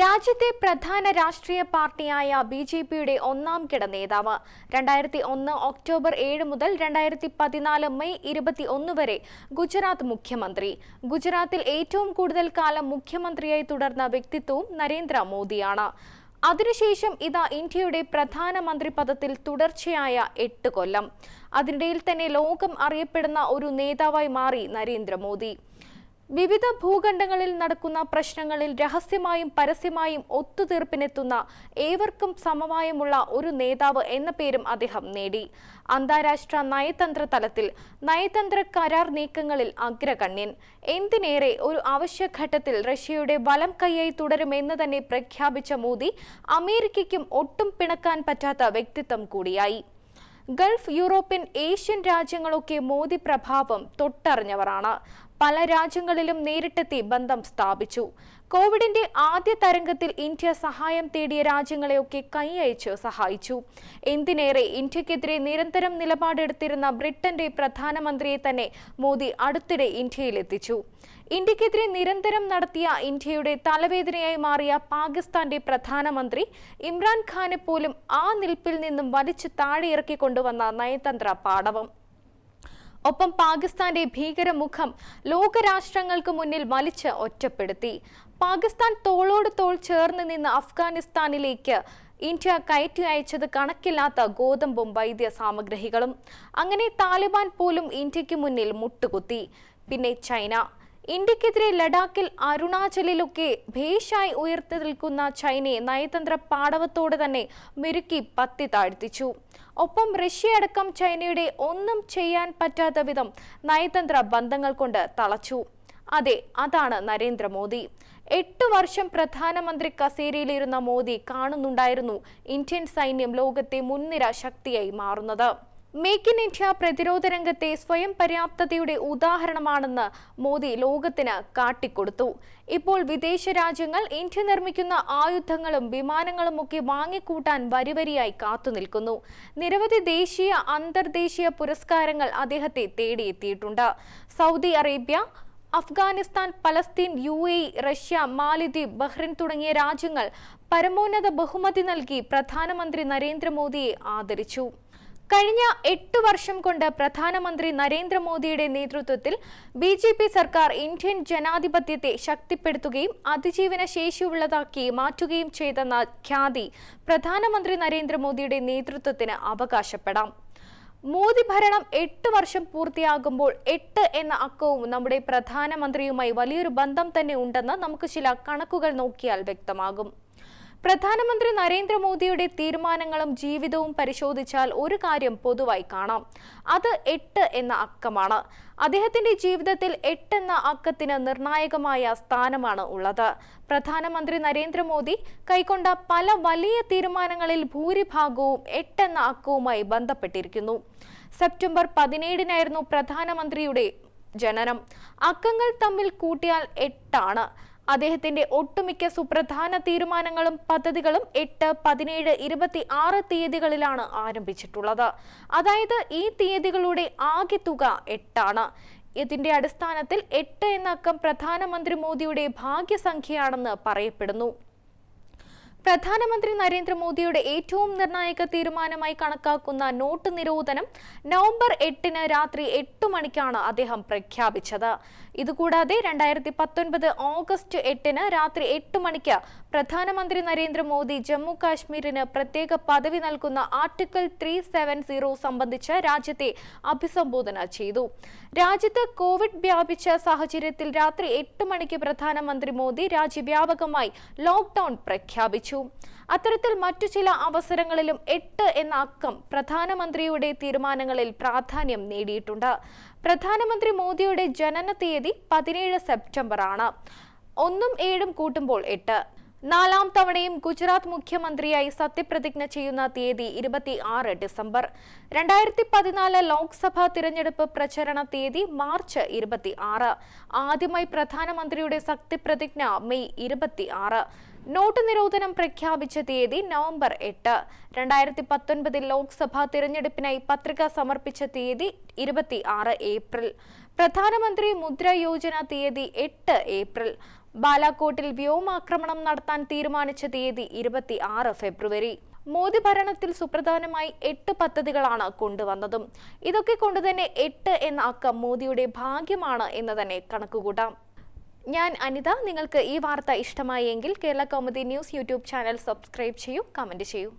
രാജ്യത്തെ പ്രധാന രാഷ്ട്രീയ പാർട്ടിയായ ബി ജെ പിയുടെ ഒന്നാം കിട നേതാവ് രണ്ടായിരത്തി ഒന്ന് ഒക്ടോബർ ഏഴ് മുതൽ രണ്ടായിരത്തി പതിനാല് മെയ് ഇരുപത്തി ഒന്ന് വരെ ഗുജറാത്ത് മുഖ്യമന്ത്രി ഗുജറാത്തിൽ ഏറ്റവും കൂടുതൽ കാലം മുഖ്യമന്ത്രിയായി തുടർന്ന വ്യക്തിത്വവും നരേന്ദ്ര മോദിയാണ് അതിനുശേഷം ഇതാ ഇന്ത്യയുടെ പ്രധാനമന്ത്രി പദത്തിൽ തുടർച്ചയായ എട്ട് കൊല്ലം അതിനിടയിൽ തന്നെ ലോകം അറിയപ്പെടുന്ന ഒരു നേതാവായി മാറി നരേന്ദ്രമോദി വിവിധ ഭൂഖണ്ഡങ്ങളിൽ നടക്കുന്ന പ്രശ്നങ്ങളിൽ രഹസ്യമായും പരസ്യമായും ഒത്തുതീർപ്പിനെത്തുന്ന ഏവർക്കും സമവായമുള്ള ഒരു നേതാവ് എന്ന പേരും അദ്ദേഹം നേടി അന്താരാഷ്ട്ര നയതന്ത്ര തലത്തിൽ നയതന്ത്ര കരാർ നീക്കങ്ങളിൽ അഗ്രഗണ്യൻ എന്തിനേറെ ഒരു അവശ്യഘട്ടത്തിൽ റഷ്യയുടെ വലം കൈയായി തുടരുമെന്ന് തന്നെ പ്രഖ്യാപിച്ച മോദി അമേരിക്കയ്ക്കും ഒട്ടും പിണക്കാൻ പറ്റാത്ത വ്യക്തിത്വം കൂടിയായി ഗൾഫ് യൂറോപ്യൻ ഏഷ്യൻ രാജ്യങ്ങളൊക്കെ മോദി പ്രഭാവം തൊട്ടറിഞ്ഞവരാണ് പല രാജ്യങ്ങളിലും നേരിട്ടെത്തി ബന്ധം സ്ഥാപിച്ചു കോവിഡിന്റെ ആദ്യ തരംഗത്തിൽ ഇന്ത്യ സഹായം തേടിയ രാജ്യങ്ങളെയൊക്കെ കൈയച്ച് സഹായിച്ചു എന്തിനേറെ ഇന്ത്യക്കെതിരെ നിരന്തരം നിലപാടെടുത്തിരുന്ന ബ്രിട്ടന്റെ പ്രധാനമന്ത്രിയെ തന്നെ മോദി അടുത്തിടെ ഇന്ത്യയിലെത്തിച്ചു ഇന്ത്യക്കെതിരെ നിരന്തരം നടത്തിയ ഇന്ത്യയുടെ തലവേദനയായി മാറിയ പാകിസ്ഥാന്റെ പ്രധാനമന്ത്രി ഇമ്രാൻഖാനെ പോലും ആ നിൽപ്പിൽ നിന്നും വലിച്ചു താഴെയിറക്കിക്കൊണ്ടുവന്ന നയതന്ത്ര പാടവം ഒപ്പം പാകിസ്ഥാന്റെ ഭീകരമുഖം ലോകരാഷ്ട്രങ്ങൾക്ക് മുന്നിൽ വലിച്ച് ഒറ്റപ്പെടുത്തി പാകിസ്ഥാൻ തോളോട് തോൾ ചേർന്ന് നിന്ന് അഫ്ഗാനിസ്ഥാനിലേക്ക് ഇന്ത്യ കയറ്റി അയച്ചത് കണക്കില്ലാത്ത ഗോതമ്പും വൈദ്യ സാമഗ്രഹികളും അങ്ങനെ താലിബാൻ പോലും ഇന്ത്യക്ക് മുന്നിൽ മുട്ടുകുത്തി പിന്നെ ചൈന ഇന്ത്യക്കെതിരെ ലഡാക്കിൽ അരുണാചലിലൊക്കെ ഭേഷായി ഉയർത്തി നിൽക്കുന്ന ചൈനയെ നയതന്ത്ര പാടവത്തോടെ തന്നെ മെരുക്കി പത്തി താഴ്ത്തിച്ചു ഒപ്പം അടക്കം ചൈനയുടെ ഒന്നും ചെയ്യാൻ പറ്റാത്ത വിധം നയതന്ത്ര ബന്ധങ്ങൾ കൊണ്ട് തളച്ചു അതെ അതാണ് നരേന്ദ്രമോദി എട്ടു വർഷം പ്രധാനമന്ത്രി കസേരയിലിരുന്ന മോദി കാണുന്നുണ്ടായിരുന്നു ഇന്ത്യൻ സൈന്യം ലോകത്തെ മുൻനിര ശക്തിയായി മാറുന്നത് മേക്ക് ഇൻ ഇന്ത്യ പ്രതിരോധ രംഗത്തെ സ്വയം പര്യാപ്തതയുടെ ഉദാഹരണമാണെന്ന് മോദി ലോകത്തിന് കാട്ടിക്കൊടുത്തു ഇപ്പോൾ വിദേശ രാജ്യങ്ങൾ ഇന്ത്യ നിർമ്മിക്കുന്ന ആയുധങ്ങളും വിമാനങ്ങളും ഒക്കെ വാങ്ങിക്കൂട്ടാൻ വരിവരിയായി കാത്തുനിൽക്കുന്നു നിരവധി ദേശീയ അന്തർദേശീയ പുരസ്കാരങ്ങൾ അദ്ദേഹത്തെ തേടിയെത്തിയിട്ടുണ്ട് Saudi Arabia Afghanistan Palestine U A Russia മാലിദ്വീപ് ബഹ്റിൻ തുടങ്ങിയ രാജ്യങ്ങൾ പരമോന്നത ബഹുമതി നൽകി പ്രധാനമന്ത്രി നരേന്ദ്രമോദിയെ ആദരിച്ചു കഴിഞ്ഞ എട്ട് വർഷം കൊണ്ട് പ്രധാനമന്ത്രി നരേന്ദ്രമോദിയുടെ നേതൃത്വത്തിൽ ബി ജെ പി സർക്കാർ ഇന്ത്യൻ ജനാധിപത്യത്തെ ശക്തിപ്പെടുത്തുകയും അതിജീവന ശേഷിയുള്ളതാക്കി മാറ്റുകയും ചെയ്തെന്ന ഖ്യാതി പ്രധാനമന്ത്രി നരേന്ദ്രമോദിയുടെ നേതൃത്വത്തിന് അവകാശപ്പെടാം മോദി ഭരണം എട്ട് വർഷം പൂർത്തിയാകുമ്പോൾ എട്ട് എന്ന അക്കവും നമ്മുടെ പ്രധാനമന്ത്രിയുമായി വലിയൊരു ബന്ധം തന്നെ ഉണ്ടെന്ന് നമുക്ക് ചില കണക്കുകൾ നോക്കിയാൽ വ്യക്തമാകും പ്രധാനമന്ത്രി നരേന്ദ്രമോദിയുടെ തീരുമാനങ്ങളും ജീവിതവും പരിശോധിച്ചാൽ ഒരു കാര്യം പൊതുവായി കാണാം അത് എട്ട് എന്ന അക്കമാണ് അദ്ദേഹത്തിന്റെ ജീവിതത്തിൽ എട്ട് എന്ന അക്കത്തിന് നിർണായകമായ സ്ഥാനമാണ് ഉള്ളത് പ്രധാനമന്ത്രി നരേന്ദ്രമോദി കൈക്കൊണ്ട പല വലിയ തീരുമാനങ്ങളിൽ ഭൂരിഭാഗവും എട്ടെന്ന അക്കവുമായി ബന്ധപ്പെട്ടിരിക്കുന്നു സെപ്റ്റംബർ പതിനേഴിനായിരുന്നു പ്രധാനമന്ത്രിയുടെ ജനനം അക്കങ്ങൾ തമ്മിൽ കൂട്ടിയാൽ എട്ടാണ് അദ്ദേഹത്തിന്റെ ഒട്ടുമിക്ക സുപ്രധാന തീരുമാനങ്ങളും പദ്ധതികളും എട്ട് പതിനേഴ് ഇരുപത്തി ആറ് തീയതികളിലാണ് ആരംഭിച്ചിട്ടുള്ളത് അതായത് ഈ തീയതികളുടെ ആകെ തുക എട്ടാണ് ഇതിന്റെ അടിസ്ഥാനത്തിൽ എട്ട് എന്ന അക്കം പ്രധാനമന്ത്രി മോദിയുടെ ഭാഗ്യസംഖ്യയാണെന്ന് പറയപ്പെടുന്നു പ്രധാനമന്ത്രി നരേന്ദ്രമോദിയുടെ ഏറ്റവും നിർണായക തീരുമാനമായി കണക്കാക്കുന്ന നോട്ട് നിരോധനം നവംബർ എട്ടിന് രാത്രി എട്ട് മണിക്കാണ് അദ്ദേഹം പ്രഖ്യാപിച്ചത് ഇതുകൂടാതെ രണ്ടായിരത്തി പത്തൊൻപത് ഓഗസ്റ്റ് എട്ടിന് രാത്രി എട്ട് മണിക്ക് പ്രധാനമന്ത്രി നരേന്ദ്രമോദി ജമ്മു കാശ്മീരിന് പ്രത്യേക പദവി നൽകുന്ന ആർട്ടിക്കിൾ ത്രീ സെവൻ സീറോ സംബന്ധിച്ച് രാജ്യത്തെ അഭിസംബോധന ചെയ്തു രാജ്യത്ത് കോവിഡ് വ്യാപിച്ച സാഹചര്യത്തിൽ രാത്രി എട്ട് മണിക്ക് പ്രധാനമന്ത്രി മോദി രാജ്യവ്യാപകമായി ലോക്ഡൌൺ പ്രഖ്യാപിച്ചു അറിയിച്ചു അത്തരത്തിൽ മറ്റു ചില അവസരങ്ങളിലും എട്ട് എന്ന അക്കം പ്രധാനമന്ത്രിയുടെ തീരുമാനങ്ങളിൽ പ്രാധാന്യം നേടിയിട്ടുണ്ട് പ്രധാനമന്ത്രി മോദിയുടെ ജനന തീയതി പതിനേഴ് സെപ്റ്റംബർ ആണ് ഒന്നും ഏഴും കൂട്ടുമ്പോൾ എട്ട് നാലാം തവണയും ഗുജറാത്ത് മുഖ്യമന്ത്രിയായി സത്യപ്രതിജ്ഞ ചെയ്യുന്ന തീയതി ഇരുപത്തി ആറ് ഡിസംബർ രണ്ടായിരത്തി പതിനാല് ലോക്സഭാ തിരഞ്ഞെടുപ്പ് പ്രചരണ തീയതി മാർച്ച് ഇരുപത്തി ആറ് ആദ്യമായി പ്രധാനമന്ത്രിയുടെ സത്യപ്രതിജ്ഞ മെയ് ഇരുപത്തി ആറ് നോട്ട് നിരോധനം പ്രഖ്യാപിച്ച തീയതി നവംബർ എട്ട് രണ്ടായിരത്തി പത്തൊൻപതിൽ ലോക്സഭാ തിരഞ്ഞെടുപ്പിനായി പത്രിക സമർപ്പിച്ച തീയതി ഇരുപത്തി ആറ് ഏപ്രിൽ പ്രധാനമന്ത്രി മുദ്ര യോജന തീയതി എട്ട് ഏപ്രിൽ ബാലാക്കോട്ടിൽ വ്യോമാക്രമണം നടത്താൻ തീരുമാനിച്ച തീയതി ഇരുപത്തി ആറ് ഫെബ്രുവരി മോദി ഭരണത്തിൽ സുപ്രധാനമായി എട്ട് പദ്ധതികളാണ് കൊണ്ടുവന്നതും ഇതൊക്കെ കൊണ്ടുതന്നെ എട്ട് എന്ന അക്കം മോദിയുടെ ഭാഗ്യമാണ് എന്ന് തന്നെ കണക്കുകൂട്ടാം ഞാൻ അനിത നിങ്ങൾക്ക് ഈ വാർത്ത ഇഷ്ടമായെങ്കിൽ Kerala Kaumudi news YouTube channel subscribe ചെയ്യൂ കമൻറ്റ് ചെയ്യൂ